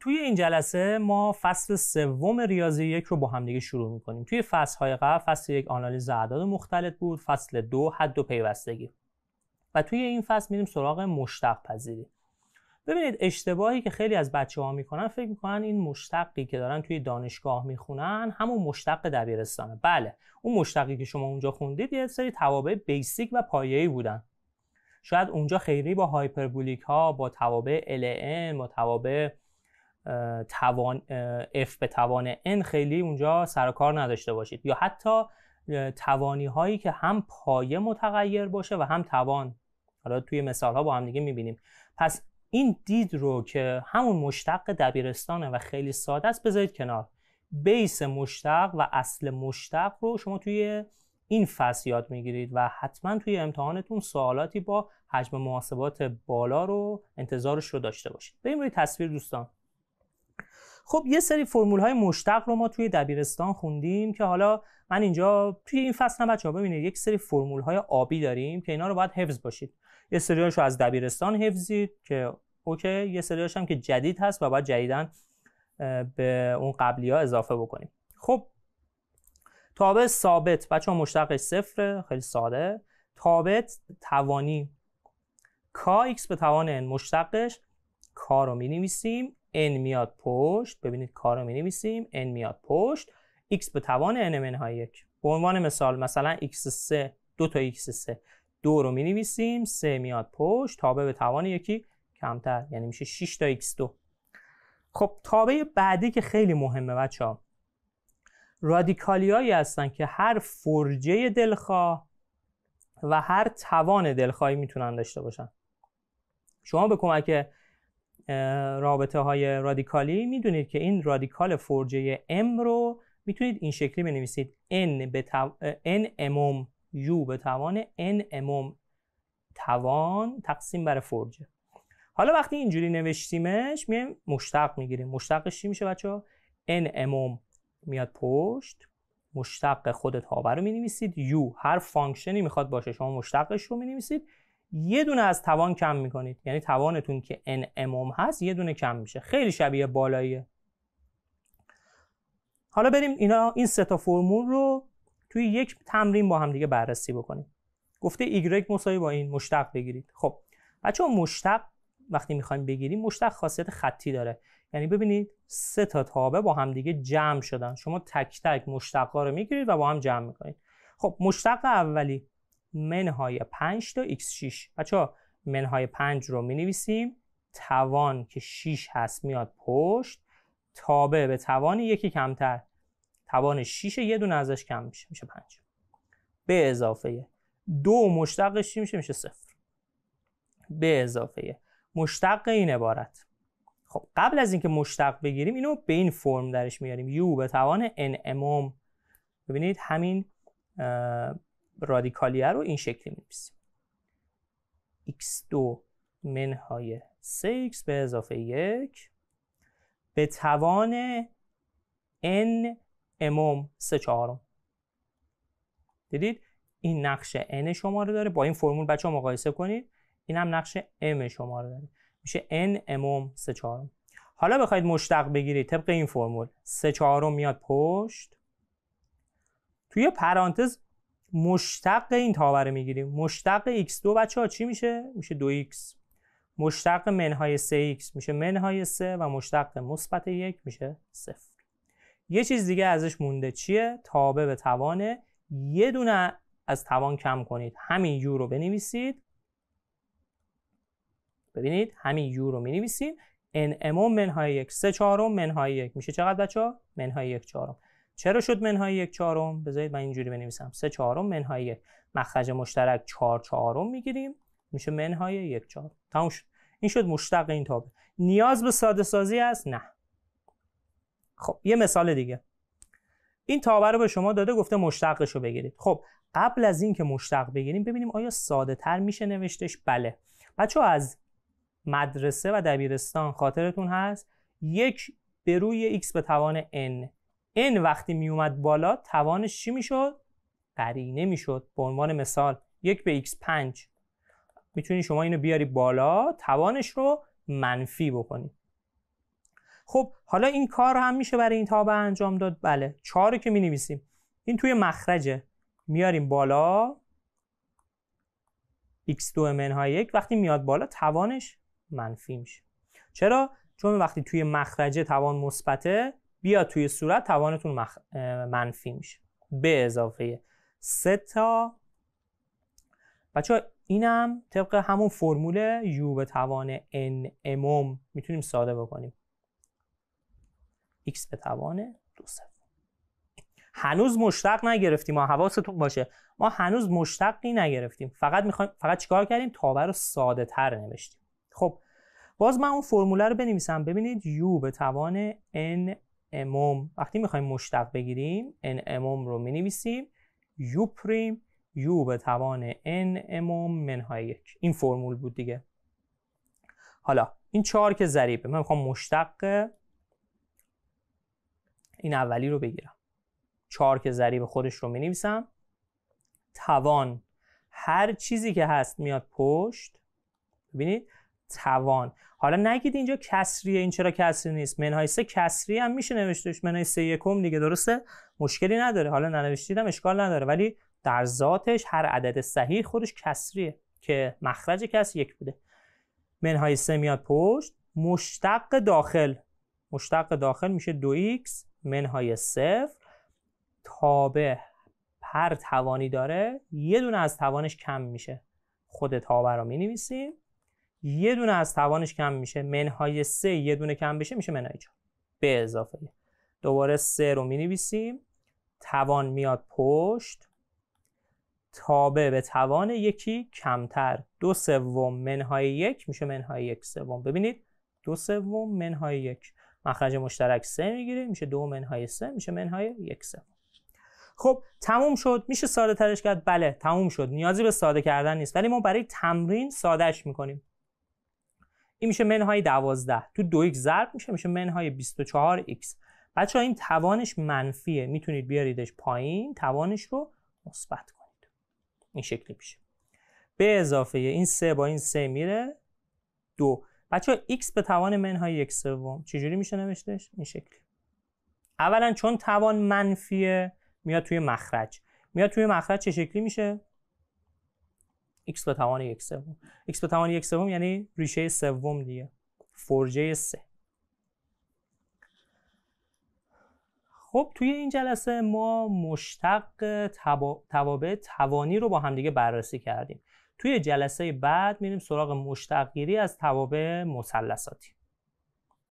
توی این جلسه ما فصل سوم ریاضی یک رو با دیگه شروع میکنیم توی فصل های قبل فصل یک آنالیز اعداد مختلف بود فصل دو حد و پیوستگی و توی این فصل میریم سراغ مشتق پذیری ببینید اشتباهی که خیلی از بچه ها میکنن فکر میکنن این مشتقی که دارن توی دانشگاه میخونن همون مشتق دبیرستانه بله اون مشتقی که شما اونجا خوندید یه سری توابع بیسیک و پایه‌ای بودن شاید اونجا خیلی با هایپربولیک ها با توابع LM با توابع توان F به توان N خیلی اونجا سر کار نداشته باشید یا حتی توانی هایی که هم پایه متغیر باشه و هم توان حالا توی مثال با هم دیگه میبینیم پس این دید رو که همون مشتق دبیرستانه و خیلی ساده است بذارید کنار بیس مشتق و اصل مشتق رو شما توی این فصل یاد میگیرید و حتما توی امتحانتون سوالاتی با حجم محاسبات بالا رو انتظارش رو داشته باشید بریم روی تصویر دوستان خب یه سری فرمول های مشتق رو ما توی دبیرستان خوندیم که حالا من اینجا توی این فصل بچه ها ببینید یک سری فرمول های آبی داریم که اینا رو باید حفظ باشید یه سری رو از دبیرستان حفظید که اوکی یه سری هم که جدید هست و باید جدیدن به اون قبلی ها اضافه بکنیم خب تابع ثابت بچه ها مشتقش صفره خیلی ساده ثابت توانی کا ایکس به توان مشتقش کا رو می n میاد پشت ببینید کار رو می نویسیم n میاد پشت x به توان n منهای یک به عنوان مثال مثلا x3 دو تا x3 دو رو می نویسیم 3 میاد پشت تابع به توان یکی کمتر یعنی میشه 6 تا x2 خب تابع بعدی که خیلی مهمه بچه ها هایی هستن که هر فرجه دلخواه و هر توان دلخواهی میتونن داشته باشن شما به کمک رابطه های رادیکالی میدونید که این رادیکال فرجه M رو میتونید این شکلی بنویسید N, به ان N U به توان N توان تقسیم بر فرجه حالا وقتی اینجوری نوشتیمش میایم مشتق میگیریم مشتقش چی میشه بچه N اموم میاد پشت مشتق خودت هاور رو می نویسید U هر فانکشنی میخواد باشه شما مشتقش رو می نویسید یه دونه از توان کم میکنید یعنی توانتون که ان هست یه دونه کم میشه خیلی شبیه بالاییه حالا بریم اینا این سه تا فرمول رو توی یک تمرین با هم دیگه بررسی بکنیم گفته y مساوی با این مشتق بگیرید خب بچه مشتق وقتی میخوایم بگیریم مشتق خاصیت خطی داره یعنی ببینید سه تا تابه با هم دیگه جمع شدن شما تک تک مشتقا رو میگیرید و با هم جمع میکنید خب مشتق اولی منهای 5 تا x6 بچه ها منهای 5 رو می نویسیم توان که 6 هست میاد پشت تابع به توان یکی کمتر توان 6 یه دونه ازش کم میشه میشه 5 به اضافه دو مشتقش میشه میشه صفر به اضافه مشتق این عبارت خب قبل از اینکه مشتق بگیریم اینو به این فرم درش میاریم یو به توان n ببینید همین رادیکالیه رو این شکلی می‌نویسیم x2 منهای 3x به اضافه 1 به توان n اموم 3 4 دیدید این نقش n شما رو داره با این فرمول بچه ها مقایسه کنید این هم نقش m شما رو داره میشه n اموم 3 4 حالا بخواید مشتق بگیرید طبق این فرمول 3 4 میاد پشت توی پرانتز مشتق این تاوره میگیریم مشتق x2 بچه ها چی میشه؟ میشه 2x مشتق منهای 3x میشه منهای 3 و مشتق مثبت 1 میشه 0 یه چیز دیگه ازش مونده چیه؟ تابه به توانه یه دونه از توان کم کنید همین u رو بنویسید ببینید همین u رو می نویسیم NMO منهای 1 3 چهارم منهای 1 میشه چقدر بچه ها؟ منهای 1 4 چرا شد منهای یک چهارم بذارید من اینجوری بنویسم سه چهارم منهای یک مخرج مشترک چهار چهارم میگیریم میشه منهای یک چهارم تموم شد این شد مشتق این تابع نیاز به ساده سازی است نه خب یه مثال دیگه این تابع رو به شما داده گفته مشتقش رو بگیرید خب قبل از اینکه مشتق بگیریم ببینیم آیا ساده تر میشه نوشتش بله بچه از مدرسه و دبیرستان خاطرتون هست یک به روی x به توان n این وقتی اومد بالا توانش چی میشد قرینه میشد به عنوان مثال یک به x5 میتونی شما اینو بیاری بالا توانش رو منفی بکنی خب حالا این کار هم میشه برای این تابه انجام داد بله 4 که می نویسیم این توی مخرجه میاریم بالا x2 منهای یک وقتی میاد بالا توانش منفی میشه چرا چون وقتی توی مخرجه توان مثبته بیا توی صورت توانتون منفی میشه به اضافه سه تا بچه اینم طبق همون فرمول یو به توان ان اموم میتونیم ساده بکنیم x به توان دو صفر هنوز مشتق نگرفتیم ما حواستون باشه ما هنوز مشتقی نگرفتیم فقط میخوایم فقط چیکار کردیم تابر رو ساده تر نوشتیم خب باز من اون فرموله رو بنویسم ببینید یو به توان n اموم وقتی میخوایم مشتق بگیریم ان رو مینویسیم یو پریم یو به توان ان اموم منهای یک این فرمول بود دیگه حالا این چهار که ضریبه من میخوام مشتق این اولی رو بگیرم چهار که ضریب خودش رو مینویسم توان هر چیزی که هست میاد پشت ببینید توان حالا نگید اینجا کسریه این چرا کسری نیست منهای سه کسری هم میشه نوشتش منهای سه یکم دیگه درسته مشکلی نداره حالا ننوشتیدم اشکال نداره ولی در ذاتش هر عدد صحیح خودش کسریه که مخرج کس یک بوده منهای سه میاد پشت مشتق داخل مشتق داخل میشه دو ایکس منهای صفر تابع هر توانی داره یه دونه از توانش کم میشه خود تابه رو می نویسیم یه دونه از توانش کم میشه منهای سه یه دونه کم بشه میشه منهای چهار به اضافه دوباره سه رو مینویسیم توان میاد پشت تابه به توان یکی کمتر دو سوم منهای یک میشه منهای یک سوم ببینید دو سوم منهای یک مخرج مشترک سه میگیره میشه دو منهای سه میشه منهای یک سوم خب تموم شد میشه ساده ترش کرد بله تموم شد نیازی به ساده کردن نیست ولی ما برای تمرین سادهش میکنیم این میشه منهای 12 تو دو x ضرب میشه میشه منهای 24 x بچه ها این توانش منفیه میتونید بیاریدش پایین توانش رو مثبت کنید این شکلی میشه به اضافه این سه با این سه میره 2. بچه ها x به توان منهای یک سوم چجوری میشه نوشتش این شکلی اولا چون توان منفیه میاد توی مخرج میاد توی مخرج چه شکلی میشه x به توان یک سوم x به توان یک سوم یعنی ریشه سوم دیگه فرجه سه خب توی این جلسه ما مشتق توابع توانی رو با همدیگه بررسی کردیم توی جلسه بعد میریم سراغ مشتقگیری از توابع مثلثاتی